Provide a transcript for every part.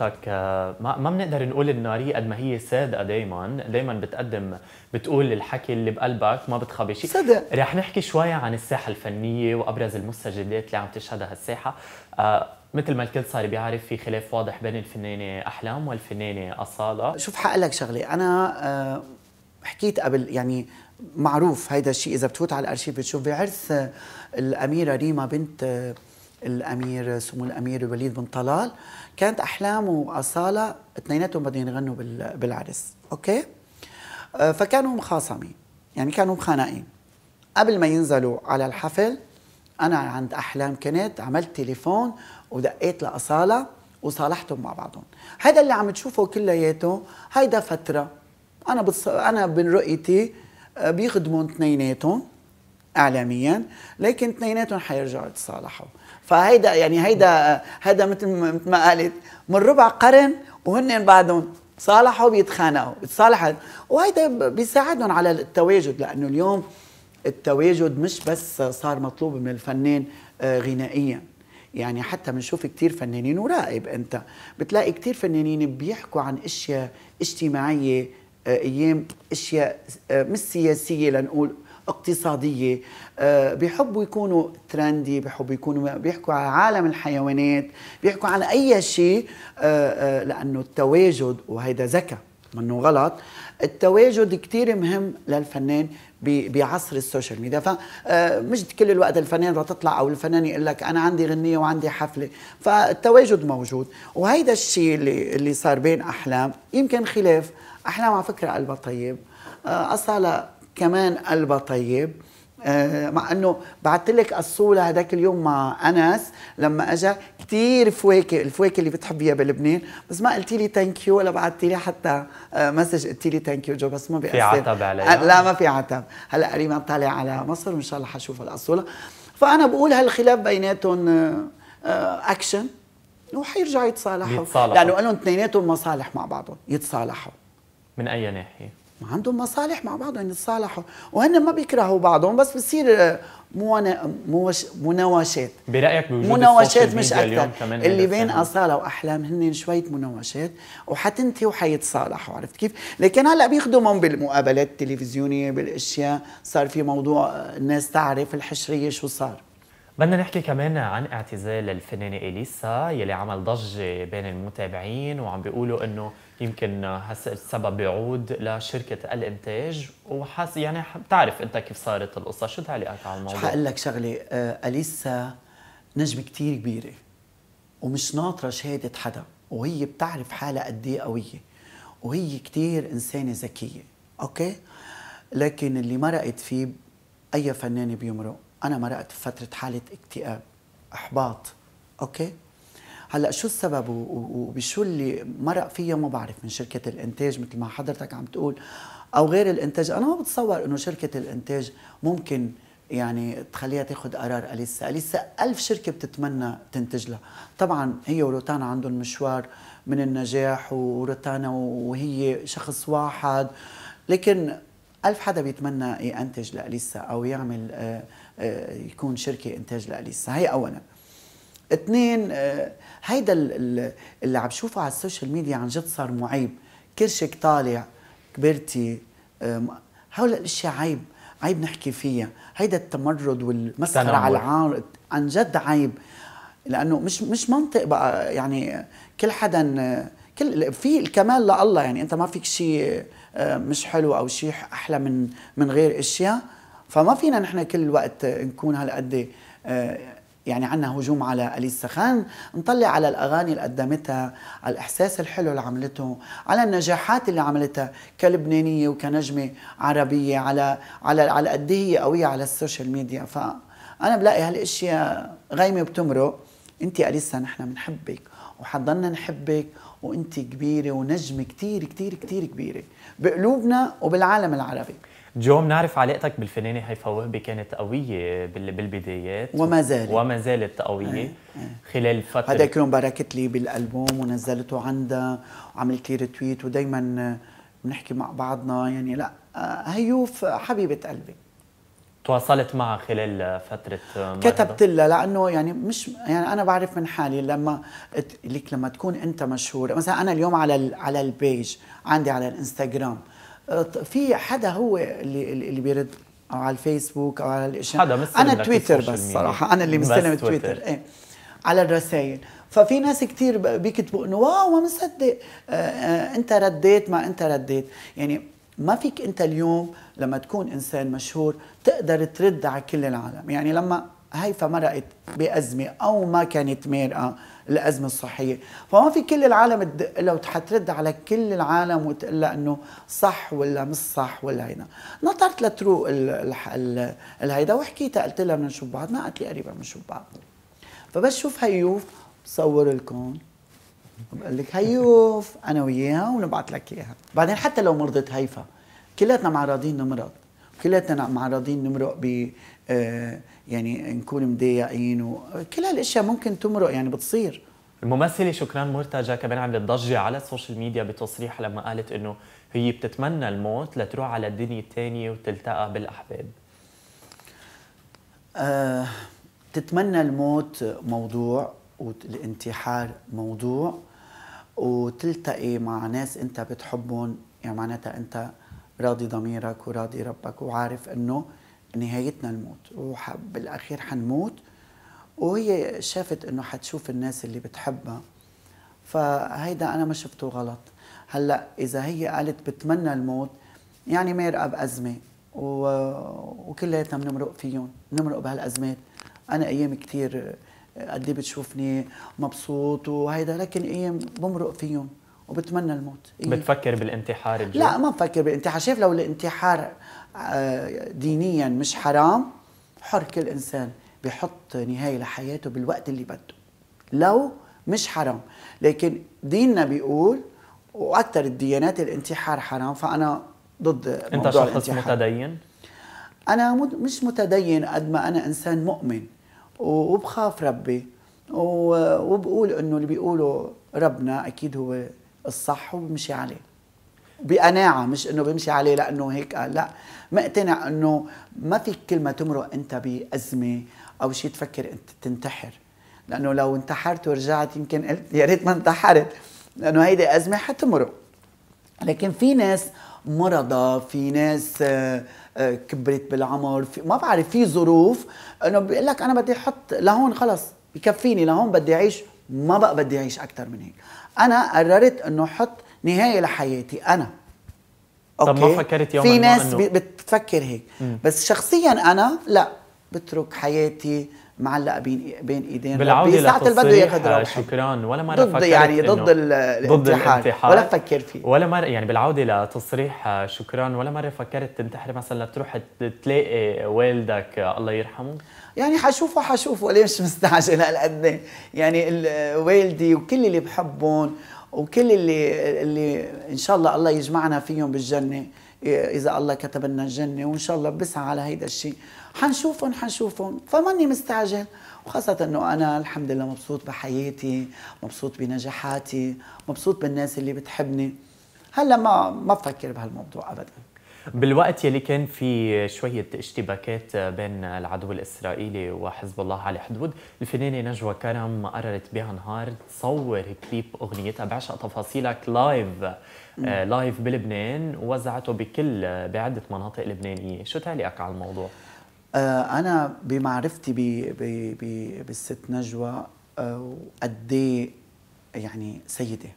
حلقتك آه، ما بنقدر نقول النارية قد ما هي صادقة دائما دائما بتقدم بتقول الحكي اللي بقلبك ما بتخبي شيء صدق رح نحكي شوي عن الساحة الفنية وأبرز المستجدات اللي عم تشهدها الساحة آه، مثل ما الكل صار بيعرف في خلاف واضح بين الفنانة أحلام والفنانة أصالة شوف حقلك شغلة أنا آه، حكيت قبل يعني معروف هيدا الشيء إذا بتفوت على الأرشيف بتشوف بعرس الأميرة ريما بنت الامير سمو الامير الوليد بن طلال كانت احلام واصاله اثنيناتهم بدهم يغنوا بالعرس اوكي آه، فكانوا مخاصمين يعني كانوا مخانقين قبل ما ينزلوا على الحفل انا عند احلام كنت عملت تليفون ودقيت لاصاله وصالحتهم مع بعضهم هذا اللي عم تشوفه كلياته هيدا فتره انا بص... انا من رؤيتي آه، بيخدموا اثنيناتهم اعلاميا لكن اثنيناتهم حيرجعوا يتصالحوا فهيدا يعني هيدا هيدا مثل مثل ما قالت من ربع قرن وهن بعدهم صالحوا بيتخانقوا تصالحت وهيدا بيساعدهم على التواجد لانه اليوم التواجد مش بس صار مطلوب من الفنان آه، غنائيا يعني حتى بنشوف كثير فنانين وراقب انت بتلاقي كثير فنانين بيحكوا عن اشياء اجتماعيه آه، ايام اشياء آه، مش سياسيه لنقول اقتصاديه آه، بيحبوا يكونوا ترندي بيحبوا يكونوا بيحكوا على عالم الحيوانات بيحكوا على اي شيء آه، آه، لانه التواجد وهيدا ذكاء منه غلط التواجد كتير مهم للفنان بعصر السوشيال ميديا فمش كل الوقت الفنان رح تطلع او الفنان يقول لك انا عندي غنيه وعندي حفله فالتواجد موجود وهيدا الشيء اللي اللي صار بين احلام يمكن خلاف احلام على فكره قلبها طيب اصاله كمان قلبها طيب آه، مع انه بعثت لك الصوره هداك اليوم مع انس لما اجى كثير فواكه الفواكه اللي بتحبيها بلبنان بس ما قلتي لي ثانك يو ولا بعثتي لي حتى آه، مسج قلتي لي ثانك يو جو بس ما بيأثر في عتب عليها آه، لا ما في عتب هلا قريبا طالع على مصر وان شاء الله حشوف الصوره فانا بقول هالخلاف بيناتهم اكشن وحيرجعوا يتصالحوا يتصالحوا لانه لهم اثنيناتهم مصالح مع بعضهم يتصالحوا من اي ناحيه ما عندهم مصالح مع بعضهم يعني يتصالحوا وهن ما بيكرهوا بعضهم بس بصير آه، مناوشات برايك بوجود مناوشات مش اكثر اللي بين اصاله واحلام هن شويه مناوشات وحتنتهي وحيتصالحوا عرفت كيف؟ لكن هلا بيخدمهم بالمقابلات التلفزيونيه بالاشياء صار في موضوع آه، الناس تعرف الحشريه شو صار بدنا نحكي كمان عن اعتزال الفنانة إليسا يلي عمل ضجة بين المتابعين وعم بيقولوا إنه يمكن هسا السبب بيعود لشركة الإنتاج وحاس يعني بتعرف أنت كيف صارت القصة، شو تعليقك على الموضوع؟ شو حقول لك شغلة آه، أليسا نجمة كتير كبيرة ومش ناطرة شهادة حدا وهي بتعرف حالها قد إيه قوية وهي كتير إنسانة ذكية، أوكي؟ لكن اللي مرقت فيه أي فنان بيمرق انا مرقت بفتره حاله اكتئاب احباط اوكي هلا شو السبب وبشو اللي مرق فيه ما بعرف من شركه الانتاج مثل ما حضرتك عم تقول او غير الانتاج انا ما بتصور انه شركه الانتاج ممكن يعني تخليها تاخذ قرار اليسا اليسا ألف شركه بتتمنى تنتج لها طبعا هي وروتانا عندهم مشوار من النجاح وروتانا وهي شخص واحد لكن ألف حدا بيتمنى ينتج لأليسا أو يعمل آه، آه، يكون شركة إنتاج لأليسا هي أولا اثنين آه، هيدا اللي عم بشوفه على السوشيال ميديا عن جد صار معيب كرشك طالع كبرتي هول الاشياء عيب عيب نحكي فيها هيدا التمرد والمسخره على العار عن جد عيب لانه مش مش منطق بقى يعني كل حدا كل في الكمال لله يعني انت ما فيك شيء آه، مش حلو او شيء احلى من من غير اشياء فما فينا نحن كل الوقت نكون هالقد آه، يعني عندنا هجوم على اليسا خان نطلع على الاغاني اللي قدمتها على الاحساس الحلو اللي عملته على النجاحات اللي عملتها كلبنانيه وكنجمه عربيه على على على قد هي قويه على السوشيال ميديا فانا بلاقي هالاشياء غايمه وبتمرق انت اليسا نحن بنحبك وحضلنا نحبك وانت كبيره ونجمه كثير كثير كثير كبيره بقلوبنا وبالعالم العربي جو بنعرف علاقتك بالفنانة هيفا وهبي كانت قوية بالبدايات وما زالت وما زالت قوية ايه. ايه. خلال فترة هذاك يوم باركت لي بالألبوم ونزلته عندها وعملت لي ريتويت ودايما بنحكي مع بعضنا يعني لا آه، هيوف حبيبة قلبي تواصلت معها خلال فترة كتبت لها لأنه يعني مش يعني أنا بعرف من حالي لما لك لما تكون أنت مشهور مثلا أنا اليوم على على البيج عندي على الانستغرام في حدا هو اللي اللي بيرد أو على الفيسبوك أو على الأشياء حدا أنا تويتر بس صراحة أنا اللي مستلم تويتر إيه على الرسائل ففي ناس كثير بيكتبوا انه واو ما مصدق آه، آه، انت رديت ما انت رديت يعني ما فيك انت اليوم لما تكون انسان مشهور تقدر ترد على كل العالم يعني لما هيفا مرقت بأزمة أو ما كانت مارقة الأزمة الصحية فما في كل العالم لو حترد على كل العالم وتقول لها أنه صح ولا مش صح ولا هيدا نطرت لتروق الهيدا وحكيتها قلت لها من نشوف بعض ما قالت لي قريبة من بعض فبس شوف هيوف بصور لكم بقول لك هيوف انا وياها ونبعث لك اياها بعدين حتى لو مرضت هيفا كلياتنا معرضين نمرض كلياتنا معرضين نمرق ب آه، يعني نكون مضايقين وكل هالاشياء ممكن تمرق يعني بتصير الممثله شكران مرتجى كمان عملت ضجه على السوشيال ميديا بتصريح لما قالت انه هي بتتمنى الموت لتروح على الدنيا الثانيه وتلتقى بالاحباب آه تتمنى الموت موضوع والانتحار موضوع وتلتقي مع ناس انت بتحبهم يعني معناتها انت راضي ضميرك وراضي ربك وعارف انه نهايتنا الموت وبالاخير حنموت وهي شافت انه حتشوف الناس اللي بتحبها فهيدا انا ما شفته غلط هلا اذا هي قالت بتمنى الموت يعني مرقه بازمه و... وكلياتنا بنمرق فيهم بنمرق بهالازمات انا ايام كثير قد إيه بتشوفني مبسوط وهيدا لكن ايام بمرق فيهم وبتمنى الموت إيه؟ بتفكر بالانتحار الجو؟ لا ما بفكر بالانتحار شايف لو الانتحار آه، دينيا مش حرام حر كل انسان بيحط نهايه لحياته بالوقت اللي بده لو مش حرام لكن ديننا بيقول واكثر الديانات الانتحار حرام فانا ضد انت موضوع شخص الانتحار. متدين انا مش متدين قد ما انا انسان مؤمن وبخاف ربي وبقول انه اللي بيقوله ربنا اكيد هو الصح وبمشي عليه بقناعة مش انه بمشي عليه لانه هيك قال لا مقتنع انه ما فيك كل ما تمرق انت بأزمة او شيء تفكر انت تنتحر لانه لو انتحرت ورجعت يمكن قلت يا ريت ما انتحرت لانه هيدي أزمة حتمرق لكن في ناس مرضى في ناس آه، كبرت بالعمر ما بعرف في ظروف انه بيقول لك انا بدي احط لهون خلص بكفيني لهون بدي اعيش ما بقى بدي اعيش اكثر من هيك انا قررت انه احط نهايه لحياتي انا اوكي طب ما فكرت يوم في ناس إنه... بتفكر هيك مم. بس شخصيا انا لا بترك حياتي معلقه بين بين ايدين بالعوده ساعه بده ياخذ روحك شكرا ولا مره ضد يعني ضد ضد الانتحار ولا فكر فيه ولا مره يعني بالعوده لتصريح شكرا ولا مره فكرت تنتحر مثلا لتروح تلاقي والدك الله يرحمه يعني حشوفه حشوفه ليش مستعجل هالقد يعني والدي وكل اللي بحبهم وكل اللي اللي ان شاء الله الله يجمعنا فيهم بالجنه اذا الله كتب لنا الجنه وان شاء الله بسعى على هيدا الشيء حنشوفهم حنشوفهم فماني مستعجل وخاصة انه انا الحمد لله مبسوط بحياتي مبسوط بنجاحاتي مبسوط بالناس اللي بتحبني هلا ما ما بفكر بهالموضوع ابدا بالوقت يلي كان في شوية اشتباكات بين العدو الإسرائيلي وحزب الله على الحدود الفنانة نجوى كرم قررت بها نهار تصور كليب أغنيتها بعشق تفاصيلك لايف آه، لايف بلبنان وزعته بكل بعدة مناطق لبنانية شو تعليقك على الموضوع؟ آه، أنا بمعرفتي بي بي بي بالست نجوى آه، وقد إيه يعني سيدة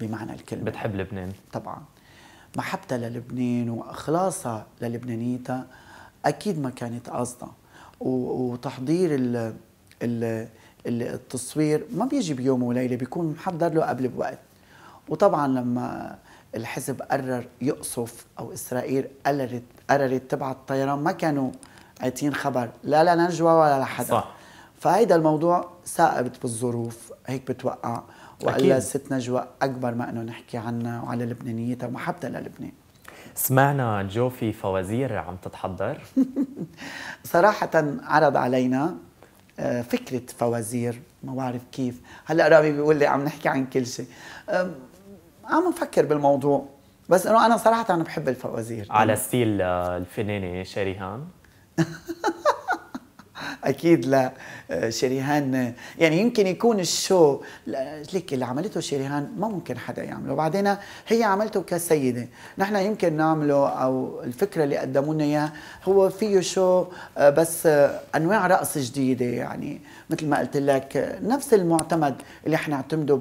بمعنى الكلمة بتحب لبنان طبعا محبتها للبنان واخلاصها للبنانيتها اكيد ما كانت قصدها وتحضير ال ال التصوير ما بيجي بيوم وليله بيكون محضر له قبل بوقت وطبعا لما الحزب قرر يقصف او اسرائيل قررت قررت تبعت طيران ما كانوا عايتين خبر لا لا لنجوى ولا لحدا صح فهيدا الموضوع ثائبت بالظروف هيك بتوقع وقال ست نجوى اكبر ما انه نحكي عنها وعلى لبنانيتها ومحبتها للبنان سمعنا جو في فوازير عم تتحضر صراحة عرض علينا آه، فكرة فوازير ما بعرف كيف هلا رامي بيقول لي عم نحكي عن كل شيء عم نفكر بالموضوع بس انه انا صراحة أنا بحب الفوازير على ستيل آه، الفنانة شاريهان اكيد لا آه، شريهان آه، يعني يمكن يكون الشو ليك اللي عملته شريهان ما ممكن حدا يعمله بعدين هي عملته كسيده نحن يمكن نعمله او الفكره اللي قدموا لنا اياها هو فيه شو آه، بس انواع رقص جديده يعني مثل ما قلت لك نفس المعتمد اللي حنعتمده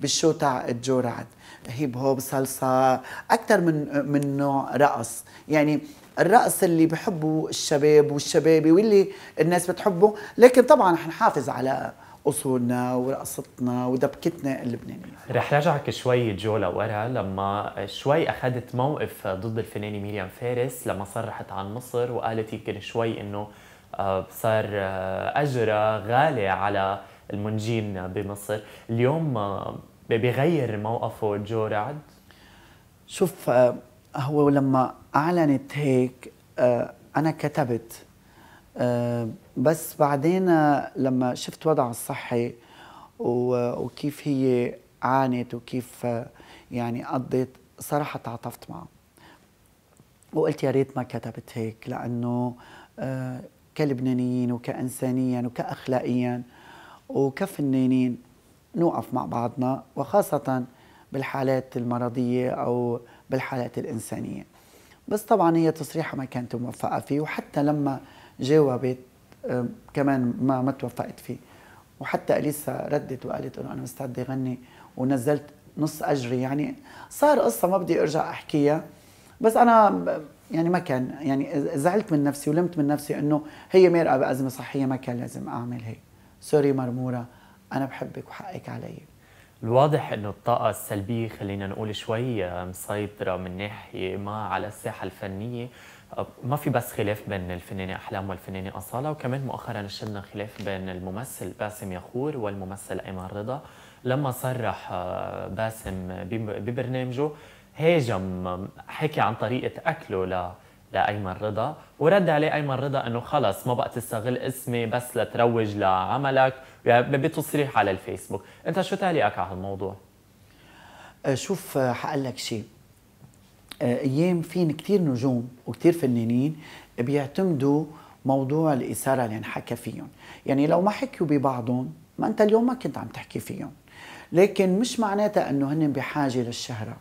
بالشو تاع الجورعد هيب هوب صلصه اكثر من من نوع رقص يعني الرقص اللي بحبه الشباب والشبابي واللي الناس بتحبه لكن طبعا رح نحافظ على اصولنا ورقصتنا ودبكتنا اللبنانيه رح رجعك شوي جو لورا لما شوي اخذت موقف ضد الفنانه ميريام فارس لما صرحت عن مصر وقالت يمكن شوي انه آه، صار آه، اجرها غالي على المنجين بمصر اليوم آه، بيغير موقفه جو رعد شوف هو لما اعلنت هيك آه، انا كتبت آه، بس بعدين آه، لما شفت وضعها الصحي وكيف هي عانت وكيف يعني قضت صراحه تعاطفت معها وقلت يا ريت ما كتبت هيك لانه كلبنانيين وكانسانيا وكاخلاقيا وكفنانين نوقف مع بعضنا وخاصه بالحالات المرضيه او بالحالات الانسانيه بس طبعا هي تصريحها ما كانت موفقه فيه وحتى لما جاوبت آه، كمان ما ما توفقت فيه وحتى اليسا ردت وقالت انه انا مستعده اغني ونزلت نص اجري يعني صار قصه ما بدي ارجع احكيها بس انا يعني ما كان يعني زعلت من نفسي ولمت من نفسي انه هي مرأة بأزمة صحية ما كان لازم اعمل هيك سوري مرمورة انا بحبك وحقك علي الواضح انه الطاقة السلبية خلينا نقول شوي مسيطرة من ناحية ما على الساحة الفنية آه، ما في بس خلاف بين الفنانة أحلام والفنانة أصالة وكمان مؤخرا شلنا خلاف بين الممثل باسم يخور والممثل أيمن رضا لما صرح آه، باسم ببرنامجه هاجم حكي عن طريقة أكله ل لايمن رضا ورد عليه ايمن رضا انه خلص ما بقى تستغل اسمي بس لتروج لعملك يعني بتصريح على الفيسبوك انت شو تعليقك على هالموضوع أه، شوف أه، حقلك لك شيء أه، ايام فين كثير نجوم وكثير فنانين بيعتمدوا موضوع الاثاره اللي انحكى فيهم يعني لو ما حكيوا ببعضهم ما انت اليوم ما كنت عم تحكي فيهم لكن مش معناتها انه هن بحاجه للشهره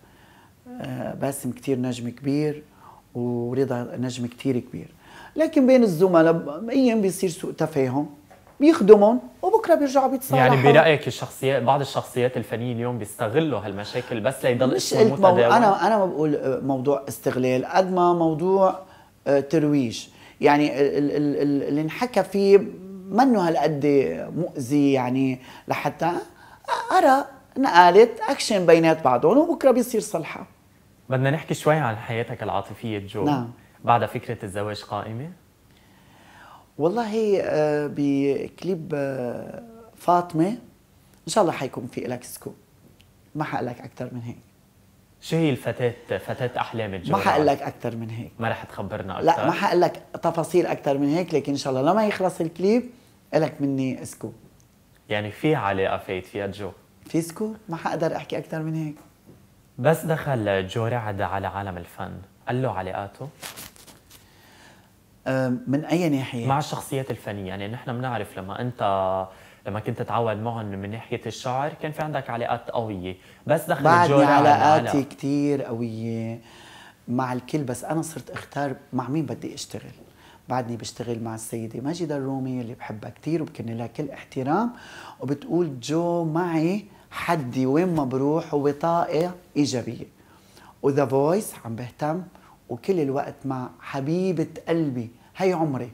باسم كثير نجم كبير ورضا نجم كثير كبير لكن بين الزملاء ايام بيصير سوء تفاهم بيخدمهم وبكره بيرجعوا بيتصالحوا يعني برايك الشخصيات بعض الشخصيات الفنيه اليوم بيستغلوا هالمشاكل بس ليضل اسمه متداول انا انا ما بقول آه، موضوع استغلال قد ما موضوع آه، ترويج يعني اللي انحكى فيه منه هالقد مؤذي يعني لحتى ارى نقالت اكشن بينات بعضهم وبكره بيصير صلحه بدنا نحكي شوي عن حياتك العاطفيه جو نعم بعد فكره الزواج قائمه والله آه، بكليب آه، فاطمه ان شاء الله حيكون في لك سكوب ما حقلك اكثر من هيك شو هي الفتاة فتاة أحلام الجو ما حقول لك أكثر من هيك ما رح تخبرنا أكثر لا ما حقول لك تفاصيل أكثر من هيك لكن إن شاء الله لما يخلص الكليب لك مني سكوب يعني في علاقة فايت فيها جو في سكوب ما حقدر أحكي أكثر من هيك بس دخل جو رعد على عالم الفن قال له علاقاته من اي ناحيه مع الشخصيات الفنيه يعني نحن بنعرف لما انت لما كنت تتعاود معهم من ناحيه الشعر كان في عندك علاقات قويه بس دخلت بعدني علاقاتي كثير قويه مع الكل بس انا صرت اختار مع مين بدي اشتغل بعدني بشتغل مع السيده ماجده الرومي اللي بحبها كثير وبكن لها كل احترام وبتقول جو معي حدي وين ما بروح هو طاقه ايجابيه وذا فويس عم بهتم وكل الوقت مع حبيبة قلبي هي عمري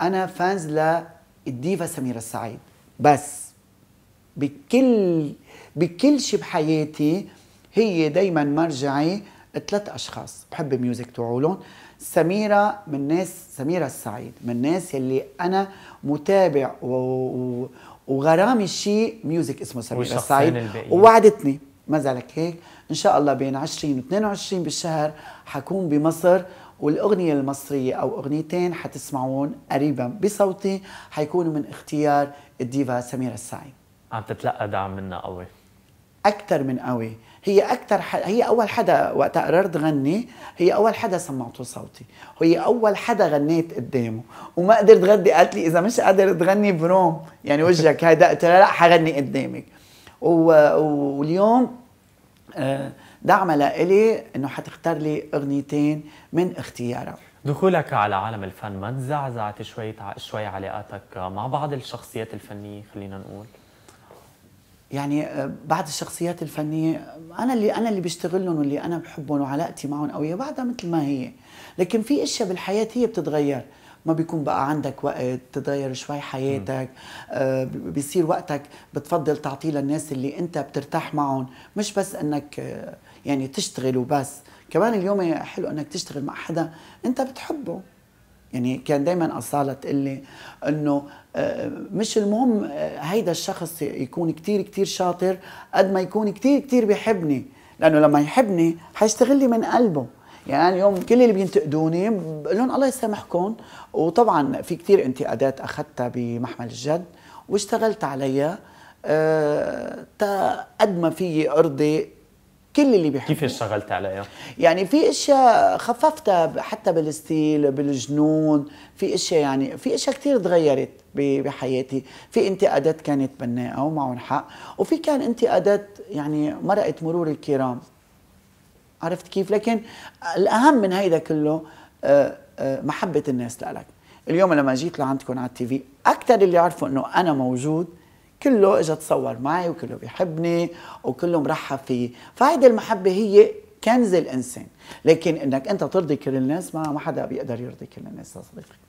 أنا فانز للديفا سميرة السعيد بس بكل بكل شيء بحياتي هي دايما مرجعي ثلاث اشخاص بحب ميوزك تعولون سميره من ناس سميره السعيد من الناس اللي انا متابع و... و... وغرامي شيء ميوزك اسمه سميره السعيد ووعدتني ما زالك هيك ان شاء الله بين 20 و22 بالشهر حكون بمصر والاغنيه المصريه او اغنيتين حتسمعون قريبا بصوتي حيكونوا من اختيار الديفا سميرة السعيد عم تتلقى دعم منا قوي اكثر من قوي هي اكثر ح... هي اول حدا وقتها قررت غني هي اول حدا سمعته صوتي وهي اول حدا غنيت قدامه وما قدرت غدي قالت لي اذا مش قادر تغني بروم يعني وجهك هيدا قلت لها لا حغني قدامك واليوم آه، دعم لإلي انه حتختار لي اغنيتين من اختيارها دخولك على عالم الفن ما تزعزعت شوي شوي علاقاتك مع بعض الشخصيات الفنيه خلينا نقول يعني آه، بعض الشخصيات الفنيه انا اللي انا اللي بشتغلهم واللي انا بحبهم وعلاقتي معهم قويه بعدها مثل ما هي لكن في اشياء بالحياه هي بتتغير ما بيكون بقى عندك وقت تغير شوي حياتك آه بيصير وقتك بتفضل تعطيه للناس اللي انت بترتاح معهم مش بس انك آه، يعني تشتغل وبس كمان اليوم حلو انك تشتغل مع حدا انت بتحبه يعني كان دائما أصالة تقول لي انه آه، مش المهم آه، هيدا الشخص يكون كتير كتير شاطر قد ما يكون كتير كتير بيحبني لانه لما يحبني حيشتغل لي من قلبه يعني اليوم كل اللي بينتقدوني بقول لهم الله يسامحكم وطبعا في كثير انتقادات اخذتها بمحمل الجد واشتغلت عليها أه قد ما فيي ارضي كل اللي بيحبوا كيف اشتغلت عليها؟ يعني في اشياء خففتها حتى بالستيل بالجنون في اشياء يعني في اشياء كثير تغيرت بحياتي، في انتقادات كانت بناءه ومعهم حق، وفي كان انتقادات يعني مرقت مرور الكرام عرفت كيف لكن الاهم من هيدا كله آه، آه، محبه الناس لك اليوم لما جيت لعندكم على التي في اكثر اللي عرفوا انه انا موجود كله اجى تصور معي وكله بيحبني وكله مرحب فيي فهيدي المحبه هي كنز الانسان لكن انك انت ترضي كل الناس ما ما حدا بيقدر يرضي كل الناس صديقي